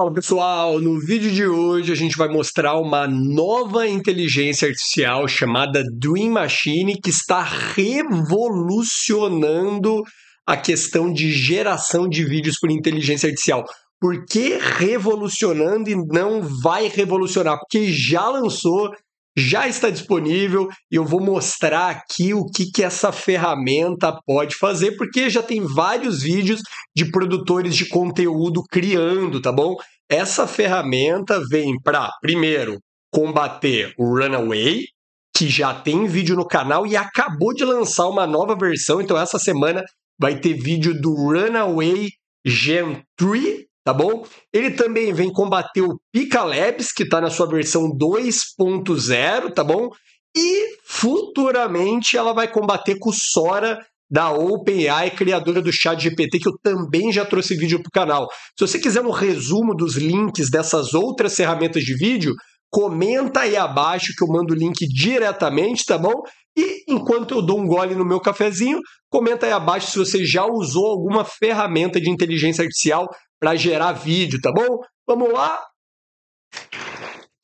Fala pessoal, no vídeo de hoje a gente vai mostrar uma nova inteligência artificial chamada Dream Machine que está revolucionando a questão de geração de vídeos por inteligência artificial. Por que revolucionando e não vai revolucionar? Porque já lançou já está disponível e eu vou mostrar aqui o que, que essa ferramenta pode fazer, porque já tem vários vídeos de produtores de conteúdo criando, tá bom? Essa ferramenta vem para, primeiro, combater o Runaway, que já tem vídeo no canal e acabou de lançar uma nova versão, então essa semana vai ter vídeo do Runaway Gen 3, tá bom? Ele também vem combater o Pica Labs, que está na sua versão 2.0, tá bom? E futuramente ela vai combater com o Sora da OpenAI, criadora do chat GPT, que eu também já trouxe vídeo para o canal. Se você quiser um resumo dos links dessas outras ferramentas de vídeo, comenta aí abaixo que eu mando o link diretamente, tá bom? E enquanto eu dou um gole no meu cafezinho, comenta aí abaixo se você já usou alguma ferramenta de inteligência artificial para gerar vídeo, tá bom? Vamos lá?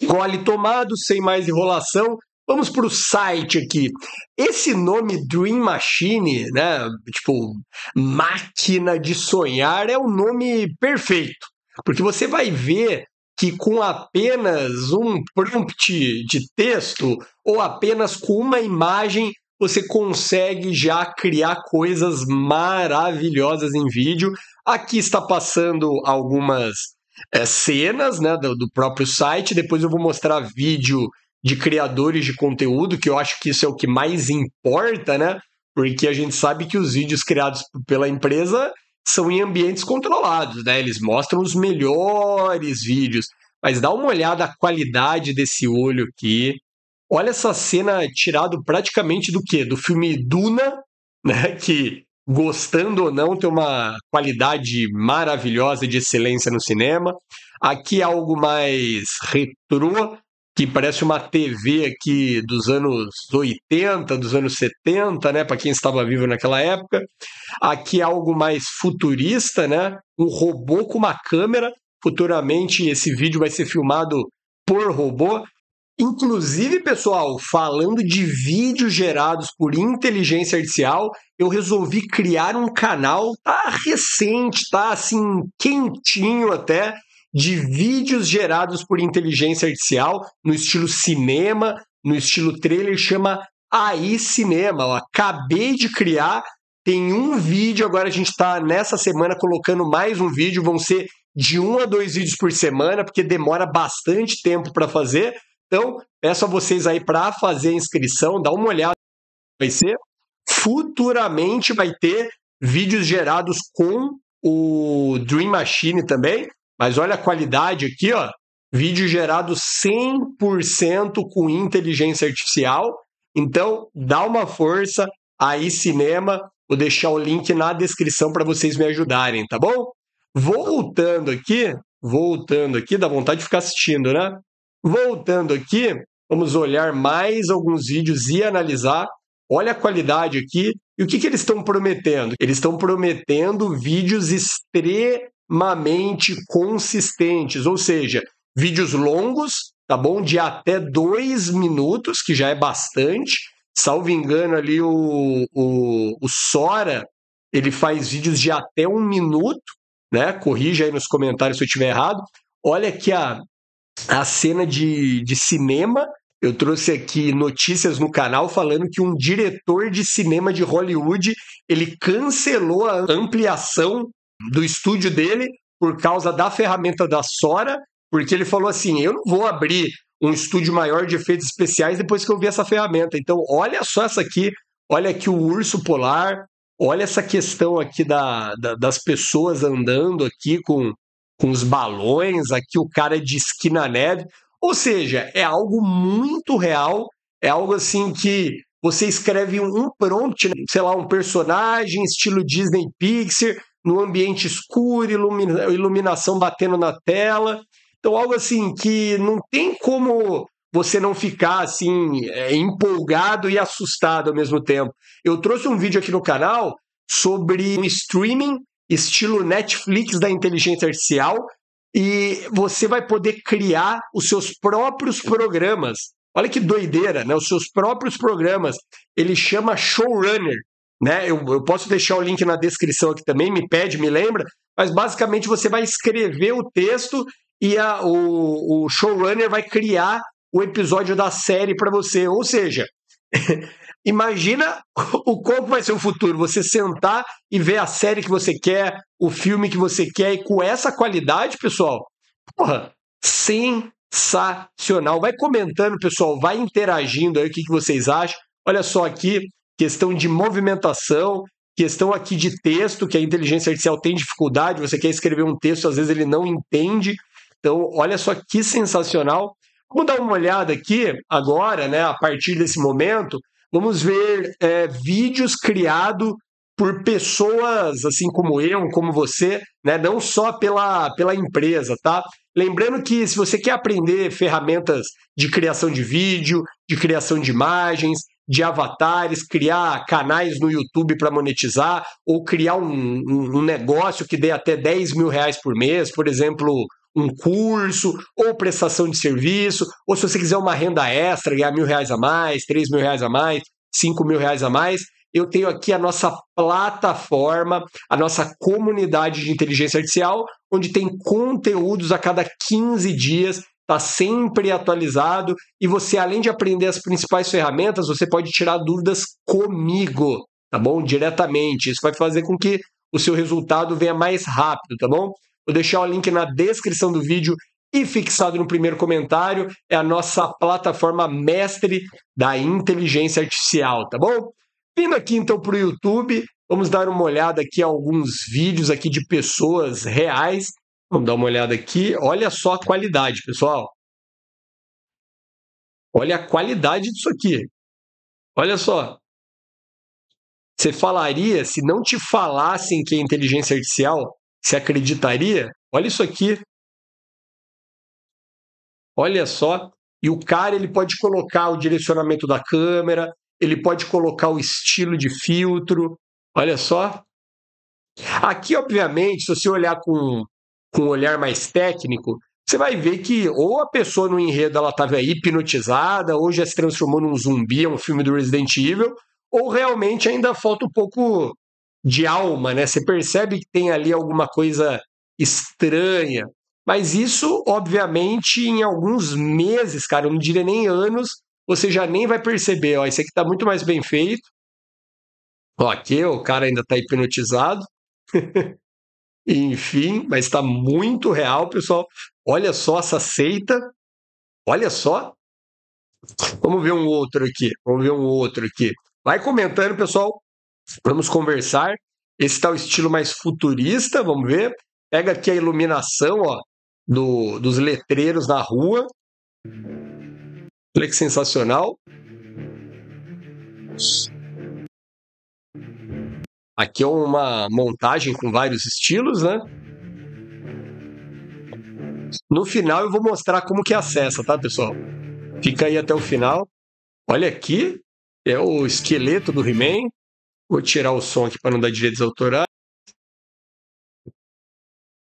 Gole tomado, sem mais enrolação. Vamos para o site aqui. Esse nome Dream Machine, né? Tipo, máquina de sonhar é o um nome perfeito. Porque você vai ver que com apenas um prompt de texto ou apenas com uma imagem você consegue já criar coisas maravilhosas em vídeo. Aqui está passando algumas é, cenas né, do, do, próprio site. Depois eu vou mostrar vídeo de criadores de conteúdo, que eu acho que isso é o que mais importa, né? Porque a gente sabe que os vídeos criados pela empresa são em ambientes controlados, né? Eles mostram os melhores vídeos. Mas dá uma olhada a qualidade desse olho aqui. Olha essa cena tirado praticamente do quê? Do filme Duna, né? Que gostando ou não, tem uma qualidade maravilhosa de excelência no cinema. Aqui é algo mais retrô, que parece uma TV aqui dos anos 80, dos anos 70, né, para quem estava vivo naquela época. Aqui é algo mais futurista, né? Um robô com uma câmera. Futuramente esse vídeo vai ser filmado por robô. Inclusive, pessoal, falando de vídeos gerados por inteligência artificial, eu resolvi criar um canal, tá recente, tá assim, quentinho até, de vídeos gerados por inteligência artificial no estilo cinema, no estilo trailer, chama AI Cinema. acabei de criar, tem um vídeo, agora a gente está nessa semana colocando mais um vídeo, vão ser de um a dois vídeos por semana, porque demora bastante tempo para fazer então, peço a vocês aí para fazer a inscrição, dá uma olhada vai ser. Futuramente vai ter vídeos gerados com o Dream Machine também, mas olha a qualidade aqui, ó. Vídeo gerado 100% com inteligência artificial. Então, dá uma força aí cinema, vou deixar o link na descrição para vocês me ajudarem, tá bom? Voltando aqui, voltando aqui, dá vontade de ficar assistindo, né? Voltando aqui, vamos olhar mais alguns vídeos e analisar. Olha a qualidade aqui e o que, que eles estão prometendo. Eles estão prometendo vídeos extremamente consistentes, ou seja, vídeos longos, tá bom? De até dois minutos, que já é bastante. Salvo engano, ali o, o, o Sora ele faz vídeos de até um minuto, né? Corrija aí nos comentários se eu estiver errado. Olha aqui a a cena de, de cinema. Eu trouxe aqui notícias no canal falando que um diretor de cinema de Hollywood ele cancelou a ampliação do estúdio dele por causa da ferramenta da Sora, porque ele falou assim: eu não vou abrir um estúdio maior de efeitos especiais depois que eu vi essa ferramenta. Então, olha só essa aqui, olha aqui o urso polar, olha essa questão aqui da, da das pessoas andando aqui com com os balões, aqui o cara é de esqui na neve. Ou seja, é algo muito real, é algo assim que você escreve um prompt, né, sei lá, um personagem, estilo Disney Pixar, no ambiente escuro, ilumina iluminação batendo na tela. Então, algo assim que não tem como você não ficar assim é, empolgado e assustado ao mesmo tempo. Eu trouxe um vídeo aqui no canal sobre um streaming estilo Netflix da inteligência artificial, e você vai poder criar os seus próprios programas. Olha que doideira, né? Os seus próprios programas. Ele chama Showrunner, né? Eu, eu posso deixar o link na descrição aqui também, me pede, me lembra. Mas basicamente você vai escrever o texto e a, o, o showrunner vai criar o episódio da série para você. Ou seja, Imagina o quanto vai ser o futuro. Você sentar e ver a série que você quer, o filme que você quer, e com essa qualidade, pessoal, porra, sensacional. Vai comentando, pessoal, vai interagindo aí o que, que vocês acham. Olha só aqui, questão de movimentação, questão aqui de texto, que a inteligência artificial tem dificuldade, você quer escrever um texto, às vezes ele não entende. Então, olha só que sensacional. Vamos dar uma olhada aqui agora, né, a partir desse momento, Vamos ver é, vídeos criados por pessoas assim como eu, como você, né? não só pela, pela empresa, tá? Lembrando que se você quer aprender ferramentas de criação de vídeo, de criação de imagens, de avatares, criar canais no YouTube para monetizar, ou criar um, um, negócio que dê até 10 mil reais por mês, por exemplo, um curso, ou prestação de serviço, ou se você quiser uma renda extra, ganhar mil reais a mais, três mil reais a mais, cinco mil reais a mais, eu tenho aqui a nossa plataforma, a nossa comunidade de inteligência artificial, onde tem conteúdos a cada 15 dias, está sempre atualizado, e você, além de aprender as principais ferramentas, você pode tirar dúvidas comigo, tá bom? Diretamente. Isso vai fazer com que o seu resultado venha mais rápido, tá bom? Vou deixar o link na descrição do vídeo e fixado no primeiro comentário é a nossa plataforma mestre da inteligência artificial, tá bom? Vindo aqui então para o YouTube, vamos dar uma olhada aqui a alguns vídeos aqui de pessoas reais. Vamos dar uma olhada aqui. Olha só a qualidade, pessoal. Olha a qualidade disso aqui. Olha só. Você falaria se não te falassem que é inteligência artificial? se acreditaria? Olha isso aqui. Olha só. E o cara ele pode colocar o direcionamento da câmera, ele pode colocar o estilo de filtro. Olha só. Aqui, obviamente, se você olhar com, com um olhar mais técnico, você vai ver que ou a pessoa no enredo ela estava hipnotizada, ou já se transformou num zumbi, é um filme do Resident Evil, ou realmente ainda falta um pouco de alma, né? Você percebe que tem ali alguma coisa estranha. Mas isso, obviamente, em alguns meses, cara, eu não diria nem anos, você já nem vai perceber. Ó, esse aqui tá muito mais bem feito. Ó, aqui o cara ainda tá hipnotizado. Enfim, mas tá muito real, pessoal. Olha só essa seita. Olha só. Vamos ver um outro aqui. Vamos ver um outro aqui. Vai comentando, pessoal, Vamos conversar. Esse o estilo mais futurista, vamos ver. Pega aqui a iluminação ó, do, dos letreiros na rua. Olha que sensacional. Aqui é uma montagem com vários estilos, né? No final eu vou mostrar como que acessa, tá, pessoal? Fica aí até o final. Olha aqui, é o esqueleto do He-Man. Vou tirar o som aqui para não dar direitos autorais.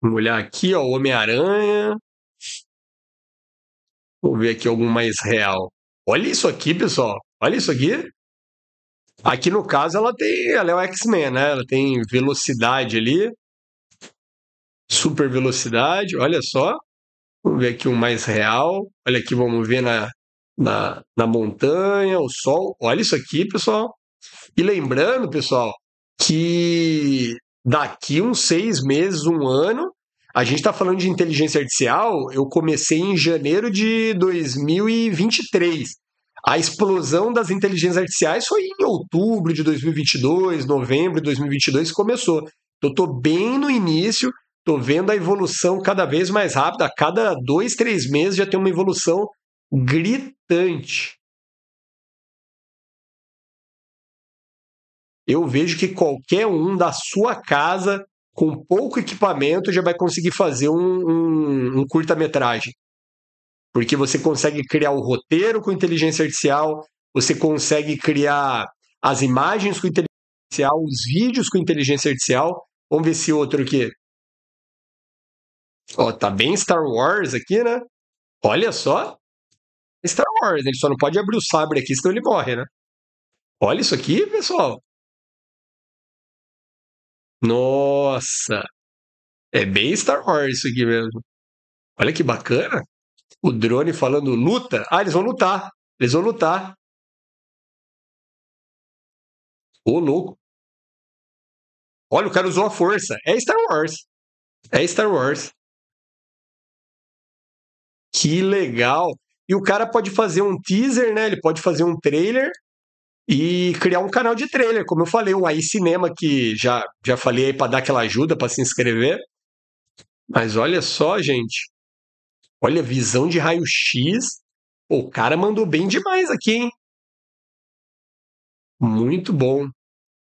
Vamos olhar aqui, ó, Homem-Aranha. Vou ver aqui algum mais real. Olha isso aqui, pessoal. Olha isso aqui. Aqui no caso ela tem, ela é o X-Men, né? Ela tem velocidade ali. Super velocidade, olha só. Vamos ver aqui um mais real. Olha aqui, vamos ver na, na, na montanha, o sol. Olha isso aqui, pessoal. E lembrando, pessoal, que daqui uns seis meses, um ano, a gente está falando de inteligência artificial. Eu comecei em janeiro de 2023. A explosão das inteligências artificiais foi em outubro de 2022, novembro de 2022 que começou. Então, eu estou bem no início, estou vendo a evolução cada vez mais rápida. A cada dois, três meses já tem uma evolução gritante. Eu vejo que qualquer um da sua casa, com pouco equipamento, já vai conseguir fazer um, um, um curta-metragem. Porque você consegue criar o roteiro com inteligência artificial, você consegue criar as imagens com inteligência artificial, os vídeos com inteligência artificial. Vamos ver esse outro aqui. Ó, tá bem Star Wars aqui, né? Olha só. Star Wars, ele só não pode abrir o sabre aqui, senão ele morre, né? Olha isso aqui, pessoal. Nossa! É bem Star Wars isso aqui mesmo. Olha que bacana. O drone falando luta. Ah, eles vão lutar. Eles vão lutar. Ô, oh, louco. Olha, o cara usou a força. É Star Wars. É Star Wars. Que legal. E o cara pode fazer um teaser, né? Ele pode fazer um trailer e criar um canal de trailer, como eu falei, um aí cinema que já já falei aí para dar aquela ajuda para se inscrever. Mas olha só, gente. Olha visão de raio X. o cara mandou bem demais aqui, hein? Muito bom.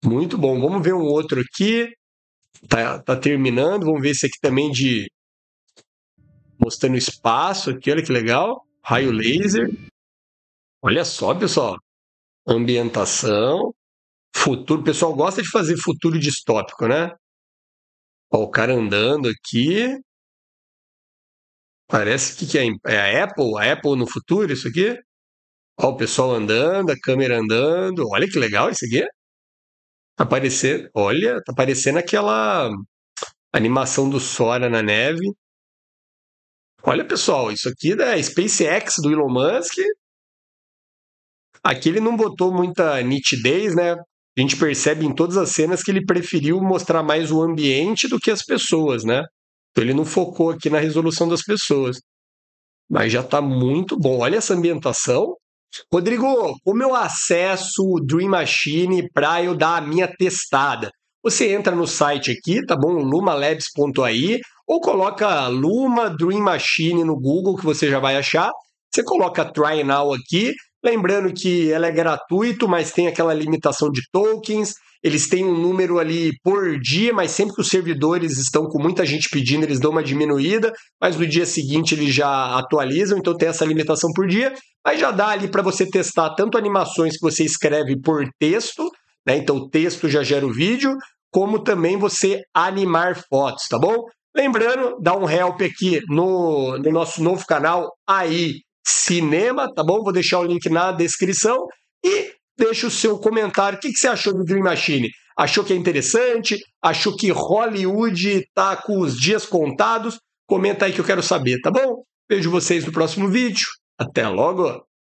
Muito bom. Vamos ver um outro aqui. Tá, tá terminando. Vamos ver esse aqui também de mostrando espaço aqui, olha que legal. Raio laser. Olha só, pessoal ambientação, futuro. O pessoal gosta de fazer futuro distópico, né? Ó, o cara andando aqui. Parece que, que é, é a Apple, a Apple no futuro, isso aqui? Ó, o pessoal andando, a câmera andando. Olha que legal isso aqui. Aparecer, olha, tá aparecendo aquela animação do Sora na neve. Olha, pessoal, isso aqui é SpaceX do Elon Musk Aqui ele não botou muita nitidez, né? A gente percebe em todas as cenas que ele preferiu mostrar mais o ambiente do que as pessoas, né? Então ele não focou aqui na resolução das pessoas. Mas já está muito bom. Olha essa ambientação. Rodrigo, como eu acesso o Dream Machine para eu dar a minha testada? Você entra no site aqui, tá bom? lumalabs.ai ou coloca Luma Dream Machine no Google que você já vai achar. Você coloca Try Now aqui Lembrando que ela é gratuito, mas tem aquela limitação de tokens. Eles têm um número ali por dia, mas sempre que os servidores estão com muita gente pedindo, eles dão uma diminuída, mas no dia seguinte eles já atualizam, então tem essa limitação por dia. Mas já dá ali para você testar tanto animações que você escreve por texto, né? Então o texto já gera o vídeo, como também você animar fotos, tá bom? Lembrando, dá um help aqui no, no nosso novo canal aí cinema, tá bom? Vou deixar o link na descrição. E deixa o seu comentário. O que, que você achou do Dream Machine? Achou que é interessante? Achou que Hollywood tá com os dias contados? Comenta aí que eu quero saber, tá bom? Vejo vocês no próximo vídeo. Até logo!